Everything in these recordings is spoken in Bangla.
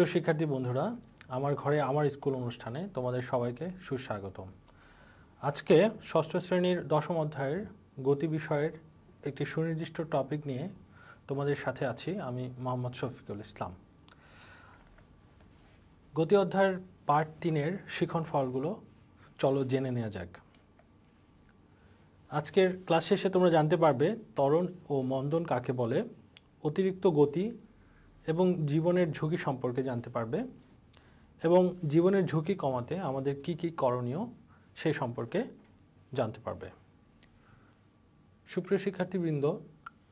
সুপ্রিয় শিক্ষার্থী বন্ধুরা আমার ঘরে আমার স্কুল অনুষ্ঠানে তোমাদের সবাইকে সুস্বাগতম আজকে ষষ্ঠ শ্রেণীর দশম অধ্যায়ের গতি বিষয়ের একটি সুনির্দিষ্ট টপিক নিয়ে তোমাদের সাথে আছি আমি মোহাম্মদ শফিকুল ইসলাম গতি অধ্যায়ের পার্ট তিনের শিখন ফলগুলো চলো জেনে নেওয়া যাক আজকের ক্লাস শেষে তোমরা জানতে পারবে তরণ ও মন্দন কাকে বলে অতিরিক্ত গতি এবং জীবনের ঝুঁকি সম্পর্কে জানতে পারবে এবং জীবনের ঝুঁকি কমাতে আমাদের কি কি করণীয় সেই সম্পর্কে জানতে পারবে সুপ্রিয় শিক্ষার্থীবৃন্দ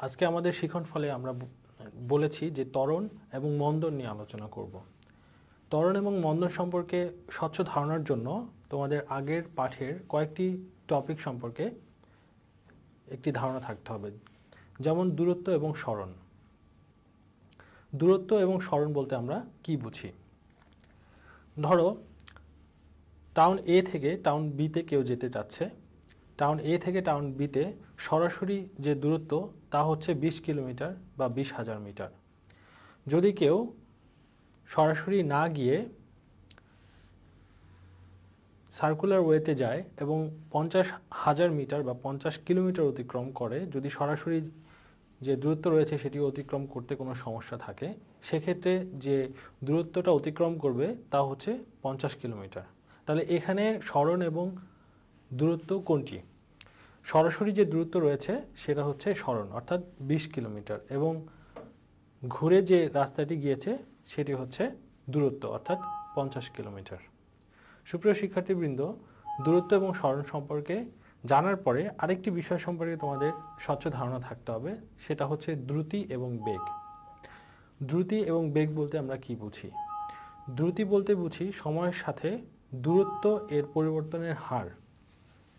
আজকে আমাদের শিখন ফলে আমরা বলেছি যে ত্বরণ এবং মন্দন নিয়ে আলোচনা করব ত্বরণ এবং মন্দন সম্পর্কে স্বচ্ছ ধারণার জন্য তোমাদের আগের পাঠের কয়েকটি টপিক সম্পর্কে একটি ধারণা থাকতে হবে যেমন দূরত্ব এবং স্মরণ দূরত্ব এবং স্মরণ বলতে আমরা কি বুঝি ধরো টাউন এ থেকে টাউন বিতে কেউ যেতে চাচ্ছে টাউন এ থেকে টাউন বিতে সরাসরি যে দূরত্ব তা হচ্ছে ২০ কিলোমিটার বা বিশ হাজার মিটার যদি কেউ সরাসরি না গিয়ে সার্কুলার ওয়েতে যায় এবং পঞ্চাশ হাজার মিটার বা পঞ্চাশ কিলোমিটার অতিক্রম করে যদি সরাসরি যে দূরত্ব রয়েছে সেটি অতিক্রম করতে কোনো সমস্যা থাকে সেক্ষেত্রে যে দূরত্বটা অতিক্রম করবে তা হচ্ছে পঞ্চাশ কিলোমিটার তাহলে এখানে স্মরণ এবং দূরত্ব কোনটি সরাসরি যে দূরত্ব রয়েছে সেটা হচ্ছে স্মরণ অর্থাৎ ২০ কিলোমিটার এবং ঘুরে যে রাস্তাটি গিয়েছে সেটি হচ্ছে দূরত্ব অর্থাৎ পঞ্চাশ কিলোমিটার সুপ্রিয় শিক্ষার্থীবৃন্দ দূরত্ব এবং স্মরণ সম্পর্কে জানার পরে আরেকটি বিষয় সম্পর্কে তোমাদের স্বচ্ছ ধারণা থাকতে হবে সেটা হচ্ছে দ্রুতি এবং বেগ দ্রুতি এবং বেগ বলতে আমরা কি বুঝি দ্রুতি বলতে বুঝি সময়ের সাথে দূরত্ব এর পরিবর্তনের হার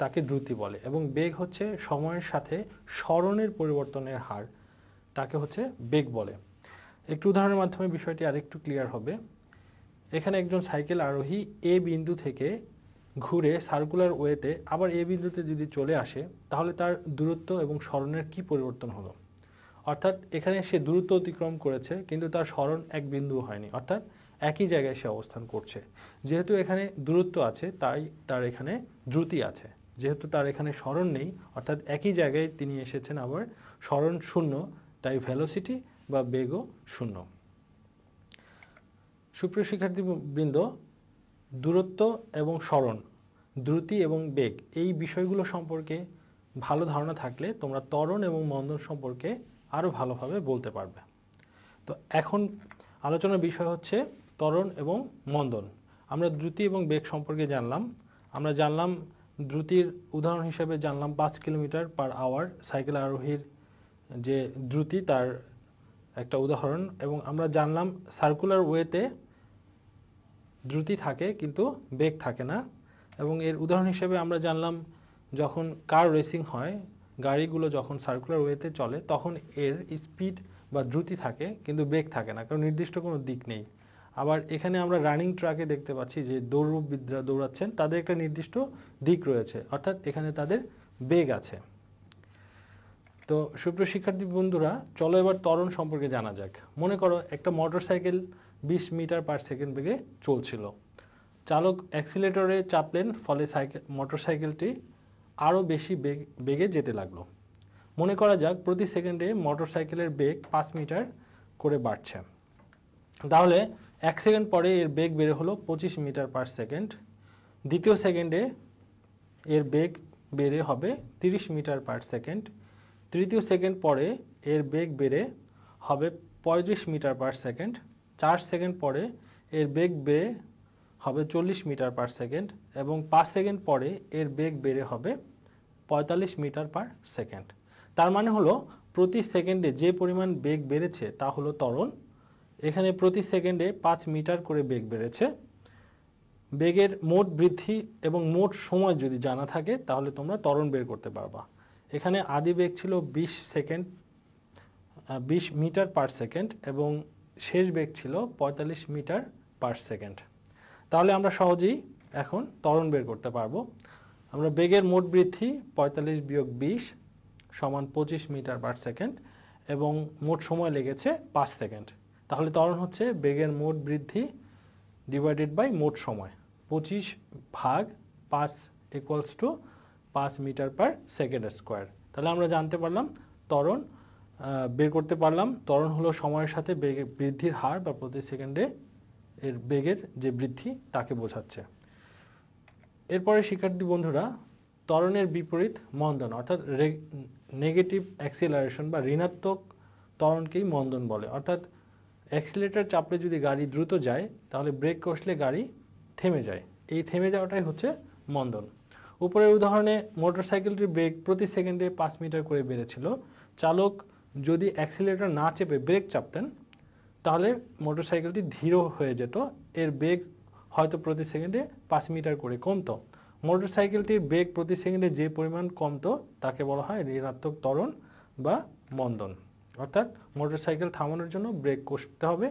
তাকে দ্রুতি বলে এবং বেগ হচ্ছে সময়ের সাথে স্মরণের পরিবর্তনের হার তাকে হচ্ছে বেগ বলে একটু উদাহরণের মাধ্যমে বিষয়টি আরেকটু ক্লিয়ার হবে এখানে একজন সাইকেল আরোহী এ বিন্দু থেকে ঘুরে সার্কুলার ওয়েতে আবার এ বিন্দুতে যদি চলে আসে তাহলে তার দূরত্ব এবং স্মরণের কি পরিবর্তন হলো অর্থাৎ এখানে সে দূরত্ব অতিক্রম করেছে কিন্তু তার স্মরণ এক বিন্দু হয়নি অর্থাৎ একই জায়গায় সে অবস্থান করছে যেহেতু এখানে দূরত্ব আছে তাই তার এখানে দ্রুতি আছে যেহেতু তার এখানে স্মরণ নেই অর্থাৎ একই জায়গায় তিনি এসেছেন আবার স্মরণ শূন্য তাই ভ্যালোসিটি বা বেগও শূন্য সুপ্রিয় শিক্ষার্থীবৃন্দ দূরত্ব এবং স্মরণ দ্রুতি এবং বেগ এই বিষয়গুলো সম্পর্কে ভালো ধারণা থাকলে তোমরা ত্বরণ এবং মন্দন সম্পর্কে আরও ভালোভাবে বলতে পারবে তো এখন আলোচনার বিষয় হচ্ছে ত্বরণ এবং মন্দন আমরা দ্রুতি এবং বেগ সম্পর্কে জানলাম আমরা জানলাম দ্রুতির উদাহরণ হিসেবে জানলাম পাঁচ কিলোমিটার পার আওয়ার সাইকেল আরোহীর যে দ্রুতি তার একটা উদাহরণ এবং আমরা জানলাম সার্কুলার ওয়েতে দ্রুতি থাকে কিন্তু বেগ থাকে না এবং এর উদাহরণ হিসেবে আমরা জানলাম যখন কার রেসিং হয় গাড়িগুলো যখন সার্কুলার ওয়েতে চলে তখন এর স্পিড বা দ্রুতি থাকে কিন্তু বেগ থাকে না কারণ নির্দিষ্ট কোনো দিক নেই আবার এখানে আমরা রানিং ট্রাকে দেখতে পাচ্ছি যে দৌড়বিদরা দৌড়াচ্ছেন তাদের একটা নির্দিষ্ট দিক রয়েছে অর্থাৎ এখানে তাদের বেগ আছে তো সুপ্রিয় শিক্ষার্থী বন্ধুরা চলো এবার ত্বরণ সম্পর্কে জানা যাক মনে করো একটা মোটরসাইকেল 20 মিটার পার সেকেন্ড বেগে চলছিল চালক অ্যাক্সিলেটরে চাপলেন ফলে সাইকেল মোটরসাইকেলটি আরও বেশি বেগ বেগে যেতে লাগলো মনে করা যাক প্রতি সেকেন্ডে মোটরসাইকেলের বেগ পাঁচ মিটার করে বাড়ছে তাহলে এক সেকেন্ড পরে এর বেগ বেড়ে হলো পঁচিশ মিটার পার সেকেন্ড দ্বিতীয় সেকেন্ডে এর বেগ বেড়ে হবে 30 মিটার পার সেকেন্ড তৃতীয় সেকেন্ড পরে এর বেগ বেড়ে হবে পঁয়ত্রিশ মিটার পার সেকেন্ড চার সেকেন্ড পরে এর বেগ বেড়ে হবে চল্লিশ মিটার পার সেকেন্ড এবং পাঁচ সেকেন্ড পরে এর বেগ বেড়ে হবে পঁয়তাল্লিশ মিটার পার সেকেন্ড তার মানে হলো প্রতি সেকেন্ডে যে পরিমাণ বেগ বেড়েছে তা হলো তরল এখানে প্রতি সেকেন্ডে পাঁচ মিটার করে বেগ বেড়েছে বেগের মোট বৃদ্ধি এবং মোট সময় যদি জানা থাকে তাহলে তোমরা তরণ বের করতে পারবা এখানে আদি বেগ ছিল ২০ সেকেন্ড ২০ মিটার পার সেকেন্ড এবং শেষ বেগ ছিল ৪৫ মিটার পার সেকেন্ড তাহলে আমরা সহজেই এখন তরণ বের করতে পারবো আমরা বেগের মোট বৃদ্ধি ৪৫ বিয়োগ বিশ সমান ২৫ মিটার পার সেকেন্ড এবং মোট সময় লেগেছে পাঁচ সেকেন্ড তাহলে তরণ হচ্ছে বেগের মোট বৃদ্ধি ডিভাইডেড বাই মোট সময় পঁচিশ ভাগ পাঁচ ইকুয়ালস টু পাঁচ মিটার পার সেকেন্ড স্কোয়ার তাহলে আমরা জানতে পারলাম তরণ বের করতে পারলাম ত্বরণ হলো সময়ের সাথে বেগে বৃদ্ধির হার বা প্রতি সেকেন্ডে এর বেগের যে বৃদ্ধি তাকে বোঝাচ্ছে এরপরে শিক্ষার্থী বন্ধুরা ত্বরণের বিপরীত মন্দন অর্থাৎ নেগেটিভ অ্যাক্সিলারেশন বা ঋণাত্মক ত্বরণকেই মন্দন বলে অর্থাৎ অ্যাক্সিলেটার চাপলে যদি গাড়ি দ্রুত যায় তাহলে ব্রেক কষলে গাড়ি থেমে যায় এই থেমে যাওয়াটাই হচ্ছে মন্দন উপরের উদাহরণে মোটরসাইকেলটির বেগ প্রতি সেকেন্ডে পাঁচ মিটার করে বেড়েছিল চালক যদি অ্যাক্সিলেটর না চেপে ব্রেক চাপতেন তাহলে মোটরসাইকেলটি ধীর হয়ে যেত এর বেগ হয়তো প্রতি সেকেন্ডে পাঁচ মিটার করে কমতো মোটরসাইকেলটির বেগ প্রতি সেকেন্ডে যে পরিমাণ কমতো তাকে বলা হয় ঋণাত্মক ত্বরণ বা মন্দন অর্থাৎ মোটরসাইকেল থামানোর জন্য ব্রেক কষতে হবে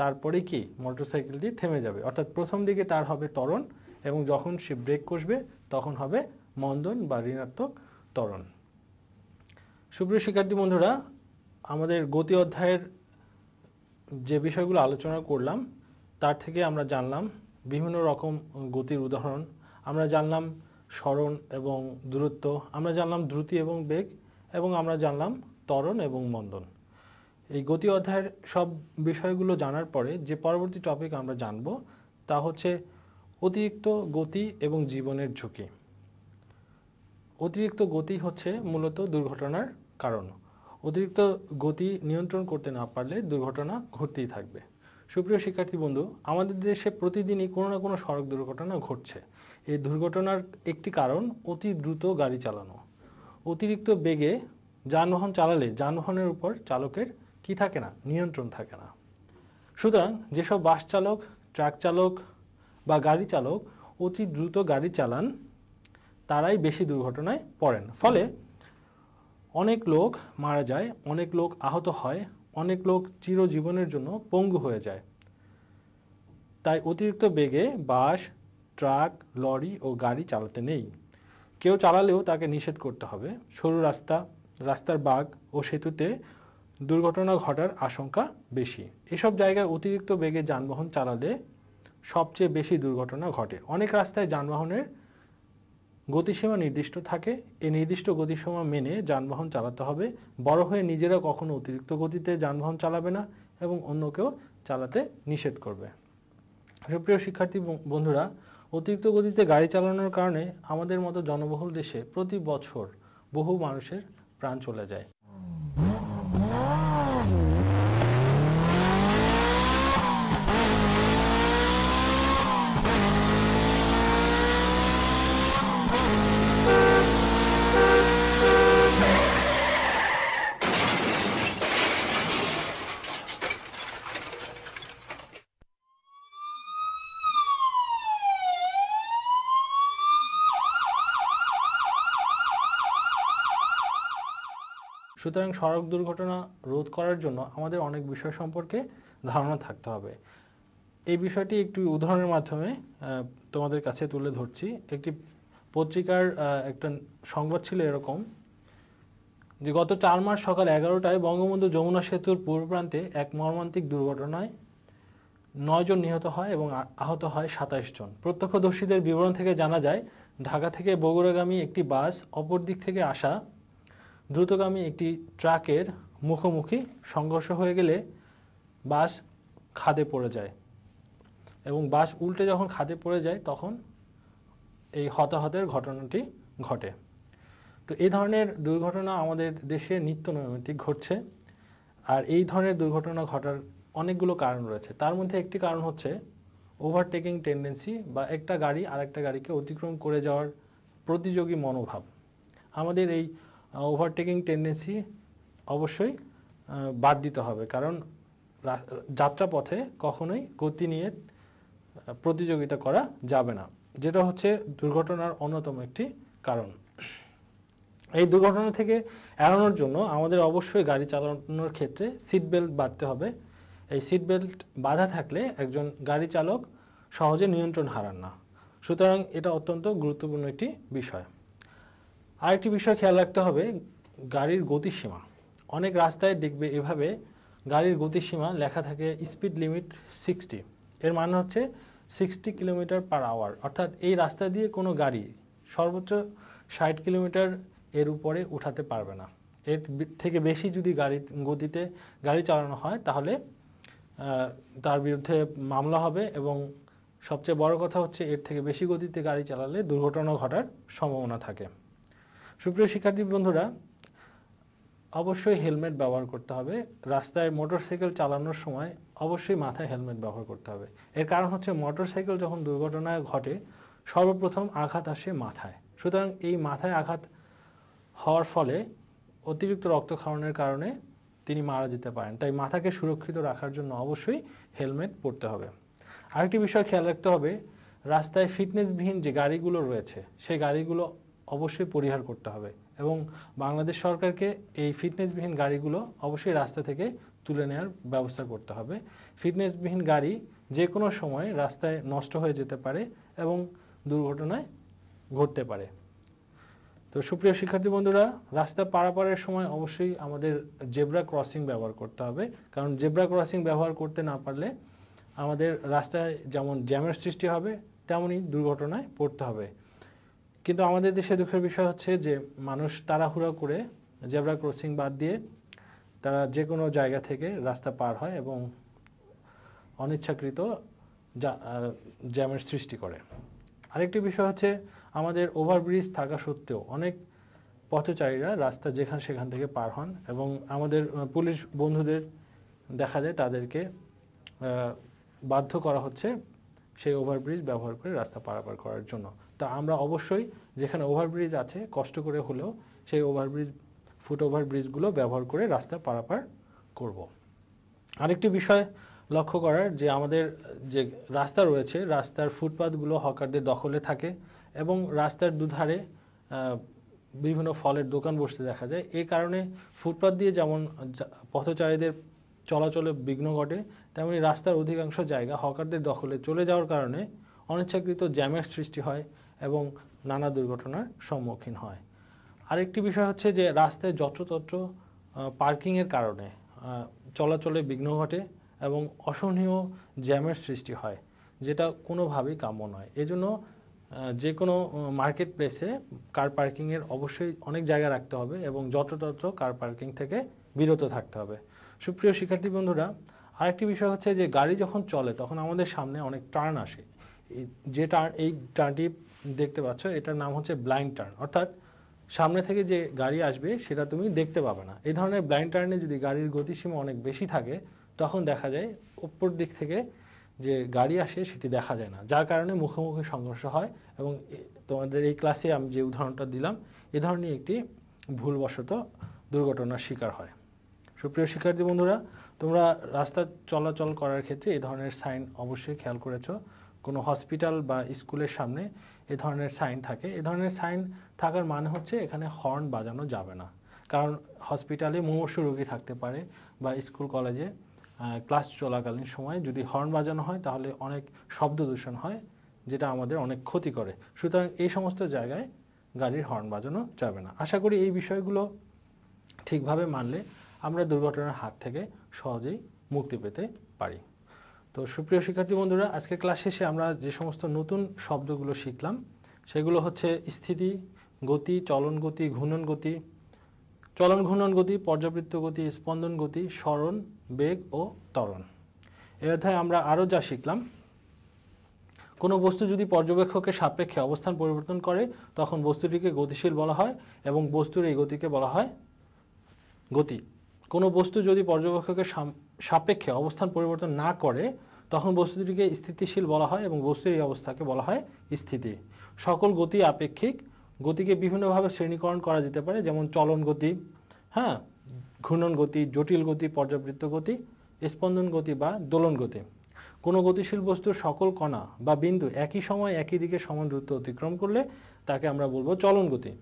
তারপরে কি মোটরসাইকেলটি থেমে যাবে অর্থাৎ প্রথম দিকে তার হবে ত্বরণ এবং যখন সে ব্রেক কষবে তখন হবে মন্দন বা ঋণাত্মক ত্বরণ সুপ্রিয় শিক্ষার্থী বন্ধুরা আমাদের গতি অধ্যায়ের যে বিষয়গুলো আলোচনা করলাম তার থেকে আমরা জানলাম বিভিন্ন রকম গতির উদাহরণ আমরা জানলাম স্মরণ এবং দূরত্ব আমরা জানলাম দ্রুতি এবং বেগ এবং আমরা জানলাম ত্বরণ এবং মন্দন এই গতি অধ্যায়ের সব বিষয়গুলো জানার পরে যে পরবর্তী টপিক আমরা জানব তা হচ্ছে অতিরিক্ত গতি এবং জীবনের ঝুঁকি অতিরিক্ত গতি হচ্ছে মূলত দুর্ঘটনার কারণ অতিরিক্ত গতি নিয়ন্ত্রণ করতে না পারলে দুর্ঘটনা ঘটতেই থাকবে সুপ্রিয় শিক্ষার্থী বন্ধু আমাদের দেশে প্রতিদিনই কোনো না কোনো সড়ক দুর্ঘটনা ঘটছে এই দুর্ঘটনার একটি কারণ অতি দ্রুত গাড়ি চালানো অতিরিক্ত বেগে যানবাহন চালালে যানবাহনের উপর চালকের কি থাকে না নিয়ন্ত্রণ থাকে না সুতরাং যেসব বাস চালক ট্রাক চালক বা গাড়ি চালক অতি দ্রুত গাড়ি চালান তারাই বেশি দুর্ঘটনায় পড়েন ফলে অনেক লোক মারা যায় অনেক লোক আহত হয় অনেক লোক চিরজীবনের জন্য পঙ্গু হয়ে যায় তাই অতিরিক্ত বেগে বাস ট্রাক লরি ও গাড়ি চালাতে নেই কেউ চালালেও তাকে নিষেধ করতে হবে সরু রাস্তা রাস্তার বাঘ ও সেতুতে দুর্ঘটনা ঘটার আশঙ্কা বেশি এসব জায়গায় অতিরিক্ত বেগে যানবাহন চালালে সবচেয়ে বেশি দুর্ঘটনা ঘটে অনেক রাস্তায় যানবাহনের গতিসীমা নির্দিষ্ট থাকে এই নির্দিষ্ট গতিসীমা মেনে যানবাহন চালাতে হবে বড় হয়ে নিজেরা কখনো অতিরিক্ত গতিতে যানবাহন চালাবে না এবং অন্যকেও চালাতে নিষেধ করবে সুপ্রিয় শিক্ষার্থী বন্ধুরা অতিরিক্ত গতিতে গাড়ি চালানোর কারণে আমাদের মতো জনবহুল দেশে প্রতি বছর বহু মানুষের প্রাণ চলে যায় সুতরাং সড়ক দুর্ঘটনা রোধ করার জন্য আমাদের অনেক বিষয় সম্পর্কে ধারণা থাকতে হবে এই বিষয়টি একটি উদাহরণের মাধ্যমে তোমাদের কাছে তুলে ধরছি একটি পত্রিকার একটা সংবাদ ছিল এরকম যে গত চার মাস সকাল এগারোটায় বঙ্গবন্ধু যমুনা সেতুর পূর্ব প্রান্তে এক মর্মান্তিক দুর্ঘটনায় নয়জন নিহত হয় এবং আহত হয় সাতাশ জন প্রত্যক্ষদর্শীদের বিবরণ থেকে জানা যায় ঢাকা থেকে বগুড়াগামী একটি বাস অপর দিক থেকে আসা দ্রুতগামী একটি ট্রাকের মুখোমুখি সংঘর্ষ হয়ে গেলে বাস খাদে পড়ে যায় এবং বাস উল্টে যখন খাদে পড়ে যায় তখন এই হতাহতের ঘটনাটি ঘটে তো এই ধরনের দুর্ঘটনা আমাদের দেশে নিত্য নৈমিত্তিক ঘটছে আর এই ধরনের দুর্ঘটনা ঘটার অনেকগুলো কারণ রয়েছে তার মধ্যে একটি কারণ হচ্ছে ওভারটেকিং টেন্ডেন্সি বা একটা গাড়ি আর একটা গাড়িকে অতিক্রম করে যাওয়ার প্রতিযোগী মনোভাব আমাদের এই ওভারটেকিং টেন্ডেন্সি অবশ্যই বাদ দিতে হবে কারণ যাত্রাপথে কখনোই গতি নিয়ে প্রতিযোগিতা করা যাবে না যেটা হচ্ছে দুর্ঘটনার অন্যতম একটি কারণ এই দুর্ঘটনা থেকে এড়ানোর জন্য আমাদের অবশ্যই গাড়ি চালানোর ক্ষেত্রে সিট বেল্ট বাঁধতে হবে এই সিট বেল্ট বাধা থাকলে একজন গাড়ি চালক সহজে নিয়ন্ত্রণ হারান না সুতরাং এটা অত্যন্ত গুরুত্বপূর্ণ একটি বিষয় আরেকটি বিষয় খেয়াল রাখতে হবে গাড়ির গতিসীমা অনেক রাস্তায় দেখবে এভাবে গাড়ির গতিসীমা লেখা থাকে স্পিড লিমিট সিক্সটি এর মানে হচ্ছে সিক্সটি কিলোমিটার পার আওয়ার অর্থাৎ এই রাস্তা দিয়ে কোনো গাড়ি সর্বোচ্চ ষাট কিলোমিটার এর উপরে উঠাতে পারবে না এর থেকে বেশি যদি গাড়ি গতিতে গাড়ি চালানো হয় তাহলে তার বিরুদ্ধে মামলা হবে এবং সবচেয়ে বড় কথা হচ্ছে এর থেকে বেশি গতিতে গাড়ি চালালে দুর্ঘটনা ঘটার সম্ভাবনা থাকে সুপ্রিয় শিক্ষার্থী বন্ধুরা অবশ্যই হেলমেট ব্যবহার করতে হবে রাস্তায় মোটরসাইকেল চালানোর সময় অবশ্যই মাথায় হেলমেট ব্যবহার করতে হবে এর কারণ হচ্ছে মোটরসাইকেল যখন দুর্ঘটনায় ঘটে সর্বপ্রথম আঘাত আসে মাথায় সুতরাং এই মাথায় আঘাত হওয়ার ফলে অতিরিক্ত রক্তক্ষরণের কারণে তিনি মারা যেতে পারেন তাই মাথাকে সুরক্ষিত রাখার জন্য অবশ্যই হেলমেট পরতে হবে আরেকটি বিষয় খেয়াল রাখতে হবে রাস্তায় ফিটনেসবিহীন যে গাড়িগুলো রয়েছে সেই গাড়িগুলো অবশ্যই পরিহার করতে হবে এবং বাংলাদেশ সরকারকে এই ফিটনেসবিহীন গাড়িগুলো অবশ্যই রাস্তা থেকে তুলে নেওয়ার ব্যবস্থা করতে হবে ফিটনেসবিহীন গাড়ি যে কোনো সময় রাস্তায় নষ্ট হয়ে যেতে পারে এবং দুর্ঘটনায় ঘটতে পারে তো সুপ্রিয় শিক্ষার্থী বন্ধুরা রাস্তা পারাপারের সময় অবশ্যই আমাদের জেব্রা ক্রসিং ব্যবহার করতে হবে কারণ জেব্রা ক্রসিং ব্যবহার করতে না পারলে আমাদের রাস্তায় যেমন জ্যামের সৃষ্টি হবে তেমনই দুর্ঘটনায় পড়তে হবে কিন্তু আমাদের দেশে দুঃখের বিষয় হচ্ছে যে মানুষ তাড়াহুড়া করে জেব্রা ক্রসিং বাদ দিয়ে তারা যে কোনো জায়গা থেকে রাস্তা পার হয় এবং অনিচ্ছাকৃত জ্যামের সৃষ্টি করে আরেকটি বিষয় হচ্ছে আমাদের ওভারব্রিজ থাকা সত্ত্বেও অনেক পথচারীরা রাস্তা যেখান সেখান থেকে পার হন এবং আমাদের পুলিশ বন্ধুদের দেখা যায় তাদেরকে বাধ্য করা হচ্ছে সেই ওভারব্রিজ ব্যবহার করে রাস্তা পারাপার করার জন্য তা আমরা অবশ্যই যেখানে ওভারব্রিজ আছে কষ্ট করে হলেও সেই ওভারব্রিজ ফুট ওভারব্রিজগুলো ব্যবহার করে রাস্তা পারাপার করব। আরেকটি বিষয় লক্ষ্য করার যে আমাদের যে রাস্তা রয়েছে রাস্তার ফুটপাথগুলো হকারদের দখলে থাকে এবং রাস্তার দুধারে বিভিন্ন ফলের দোকান বসতে দেখা যায় এই কারণে ফুটপাথ দিয়ে যেমন পথচারীদের চলাচলে বিঘ্ন ঘটে তেমনি রাস্তার অধিকাংশ জায়গা হকারদের দখলে চলে যাওয়ার কারণে অনিচ্ছাকৃত জ্যামের সৃষ্টি হয় এবং নানা দুর্ঘটনার সম্মুখীন হয় আরেকটি বিষয় হচ্ছে যে রাস্তায় যত্রতত্র পার্কিংয়ের কারণে চলাচলে বিঘ্ন ঘটে এবং অসহনীয় জ্যামের সৃষ্টি হয় যেটা কোনোভাবেই কাম্য নয় এজন্য যে কোনো মার্কেট প্লেসে কার পার্কিংয়ের অবশ্যই অনেক জায়গা রাখতে হবে এবং যত্রতত্র কার পার্কিং থেকে বিরত থাকতে হবে সুপ্রিয় শিক্ষার্থী বন্ধুরা আরেকটি বিষয় হচ্ছে যে গাড়ি যখন চলে তখন আমাদের সামনে অনেক টার্ন আসে যে টার্ন এই টার্নটি দেখতে পাচ্ছ এটার নাম হচ্ছে ব্লাইন্ড টার্ন অর্থাৎ সামনে থেকে যে গাড়ি আসবে সেটা তুমি দেখতে পাবে না এই ধরনের ব্লাইন্ড টার্নে যদি গাড়ির গতিসীমা অনেক বেশি থাকে তখন দেখা যায় ওপর দিক থেকে যে গাড়ি আসে সেটি দেখা যায় না যার কারণে মুখোমুখি সংঘর্ষ হয় এবং তোমাদের এই ক্লাসে আমি যে উদাহরণটা দিলাম এ ধরনের একটি ভুলবশত দুর্ঘটনার শিকার হয় সুপ্রিয় শিক্ষার্থী বন্ধুরা তোমরা রাস্তা চলাচল করার ক্ষেত্রে এ ধরনের সাইন অবশ্যই খেয়াল করেছো কোনো হসপিটাল বা স্কুলের সামনে এ ধরনের সাইন থাকে এ ধরনের সাইন থাকার মানে হচ্ছে এখানে হর্ন বাজানো যাবে না কারণ হসপিটালে মুমূর্ষ রোগী থাকতে পারে বা স্কুল কলেজে ক্লাস চলাকালীন সময় যদি হর্ন বাজানো হয় তাহলে অনেক শব্দ দূষণ হয় যেটা আমাদের অনেক ক্ষতি করে সুতরাং এই সমস্ত জায়গায় গাড়ির হর্ন বাজানো যাবে না আশা করি এই বিষয়গুলো ঠিকভাবে মানলে আমরা দুর্ঘটনার হাত থেকে সহজেই মুক্তি পেতে পারি তো সুপ্রিয় শিক্ষার্থী বন্ধুরা আজকে ক্লাস শেষে আমরা যে সমস্ত নতুন শব্দগুলো শিখলাম সেগুলো হচ্ছে স্থিতি গতি চলন গতি ঘূর্ণন গতি চলন ঘূর্ণন গতি পর্যাবৃত্ত গতি স্পন্দন গতি স্মরণ বেগ ও ত্বরণ এ অধ্যায় আমরা আরও যা শিখলাম কোনো বস্তু যদি পর্যবেক্ষকের সাপেক্ষে অবস্থান পরিবর্তন করে তখন বস্তুটিকে গতিশীল বলা হয় এবং বস্তুর এই গতিকে বলা হয় গতি কোনো বস্তু যদি পর্যবেক্ষকের সাপেক্ষে অবস্থান পরিবর্তন না করে তখন বস্তুটিকে স্থিতিশীল বলা হয় এবং বস্তুর এই অবস্থাকে বলা হয় স্থিতি সকল গতি আপেক্ষিক গতিকে বিভিন্নভাবে শ্রেণীকরণ করা যেতে পারে যেমন চলন গতি হ্যাঁ ঘূর্ণন গতি জটিল গতি পর্যাবৃত্ত গতি স্পন্দন গতি বা দোলন গতি কোনো গতিশীল বস্তুর সকল কণা বা বিন্দু একই সময় একই দিকে সমান দূরত্ব অতিক্রম করলে তাকে আমরা বলবো চলন গতি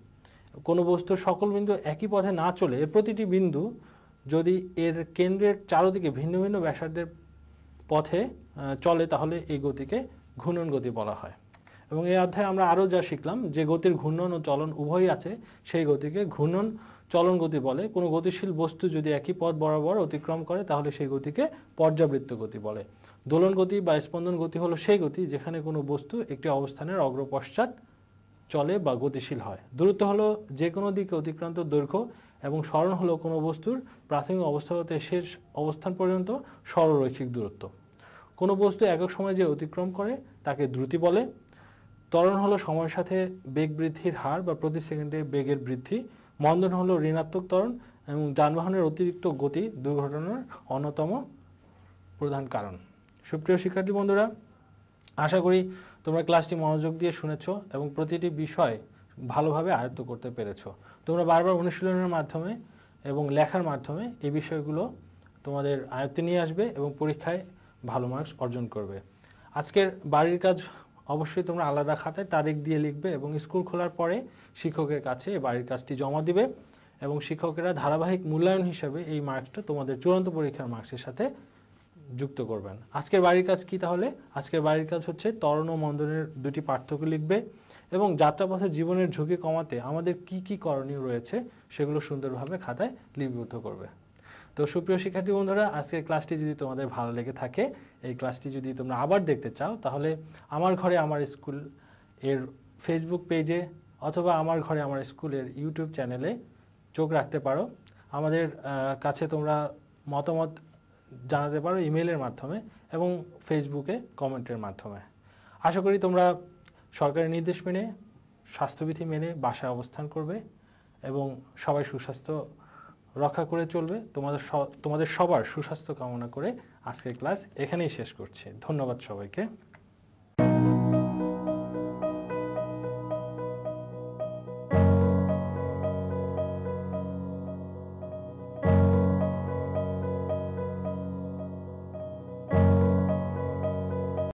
কোনো বস্তুর সকল বিন্দু একই পথে না চলে প্রতিটি বিন্দু যদি এর কেন্দ্রের চারোদিকে ভিন্ন ভিন্ন ব্যাসার্ধের পথে চলে তাহলে এই গতিকে ঘূর্ণন গতি বলা হয় এবং এই অধ্যায়ে আমরা আরও যা শিখলাম যে গতির ঘূর্ণন ও চলন উভয়ই আছে সেই গতিকে ঘূর্ণন চলন গতি বলে কোনো গতিশীল বস্তু যদি একই পথ বরাবর অতিক্রম করে তাহলে সেই গতিকে পর্যাবৃত্ত গতি বলে দোলন গতি বা স্পন্দন গতি হলো সেই গতি যেখানে কোনো বস্তু একটি অবস্থানের অগ্রপশ্চাৎ চলে বা গতিশীল হয় দূরত্ব হলো যে কোনো দিকে অতিক্রান্ত দৈর্ঘ্য এবং স্মরণ হলো কোনো বস্তুর প্রাথমিক অবস্থা হতে শেষ অবস্থান পর্যন্ত সরলরৈখিক দূরত্ব কোনো বস্তু একক সময় যে অতিক্রম করে তাকে দ্রুতি বলে ত্বরণ হলো সময়ের সাথে বেগ বৃদ্ধির হার বা প্রতি সেকেন্ডে বেগের বৃদ্ধি মন্দন হলো ঋণাত্মক ত্বরণ এবং যানবাহনের অতিরিক্ত গতি দুর্ঘটনার অন্যতম প্রধান কারণ সুপ্রিয় শিক্ষার্থী বন্ধুরা আশা করি তোমরা ক্লাসটি মনোযোগ দিয়ে শুনেছ এবং প্রতিটি বিষয় ভালোভাবে আয়ত্ত করতে পেরেছো তোমরা বারবার অনুশীলনের মাধ্যমে এবং লেখার মাধ্যমে এই বিষয়গুলো তোমাদের আয়ত্তে নিয়ে আসবে এবং পরীক্ষায় ভালো মার্কস অর্জন করবে আজকের বাড়ির কাজ অবশ্যই তোমরা আলাদা খাতায় তারিখ দিয়ে লিখবে এবং স্কুল খোলার পরে শিক্ষকের কাছে বাড়ির কাজটি জমা দিবে এবং শিক্ষকেরা ধারাবাহিক মূল্যায়ন হিসাবে এই মার্কসটা তোমাদের চূড়ান্ত পরীক্ষার মার্কসের সাথে যুক্ত করবেন আজকের বাড়ির কাজ কি তাহলে আজকের বাড়ির কাজ হচ্ছে তরণ ও মন্দনের দুটি পার্থক্য লিখবে এবং যাত্রাপথে জীবনের ঝুঁকি কমাতে আমাদের কি কি করণীয় রয়েছে সেগুলো সুন্দরভাবে খাতায় লিপিবদ্ধ করবে তো সুপ্রিয় শিক্ষার্থী বন্ধুরা আজকের ক্লাসটি যদি তোমাদের ভালো লেগে থাকে এই ক্লাসটি যদি তোমরা আবার দেখতে চাও তাহলে আমার ঘরে আমার স্কুল এর ফেসবুক পেজে অথবা আমার ঘরে আমার স্কুলের ইউটিউব চ্যানেলে চোখ রাখতে পারো আমাদের কাছে তোমরা মতামত জানাতে পারো ইমেলের মাধ্যমে এবং ফেসবুকে কমেন্টের মাধ্যমে আশা করি তোমরা সরকারের নির্দেশ মেনে স্বাস্থ্যবিধি মেনে বাসায় অবস্থান করবে এবং সবাই সুস্বাস্থ্য রক্ষা করে চলবে তোমাদের তোমাদের সবার সুস্বাস্থ্য কামনা করে আজকের ক্লাস এখানেই শেষ করছি ধন্যবাদ সবাইকে